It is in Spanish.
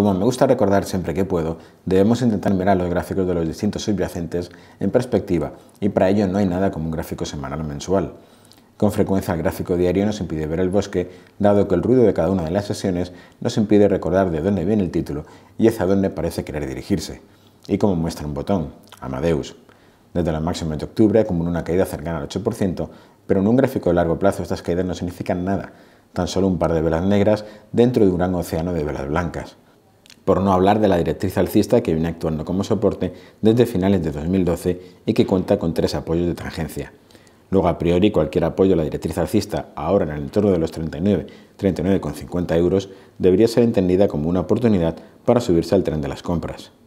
Como me gusta recordar siempre que puedo, debemos intentar mirar los gráficos de los distintos subyacentes en perspectiva y para ello no hay nada como un gráfico semanal o mensual. Con frecuencia el gráfico diario nos impide ver el bosque, dado que el ruido de cada una de las sesiones nos impide recordar de dónde viene el título y hacia dónde parece querer dirigirse. Y como muestra un botón, Amadeus. Desde la máxima de octubre acumula una caída cercana al 8%, pero en un gráfico de largo plazo estas caídas no significan nada, tan solo un par de velas negras dentro de un gran océano de velas blancas por no hablar de la directriz alcista que viene actuando como soporte desde finales de 2012 y que cuenta con tres apoyos de tangencia. Luego, a priori, cualquier apoyo a la directriz alcista, ahora en el entorno de los 39, 39,50 euros, debería ser entendida como una oportunidad para subirse al tren de las compras.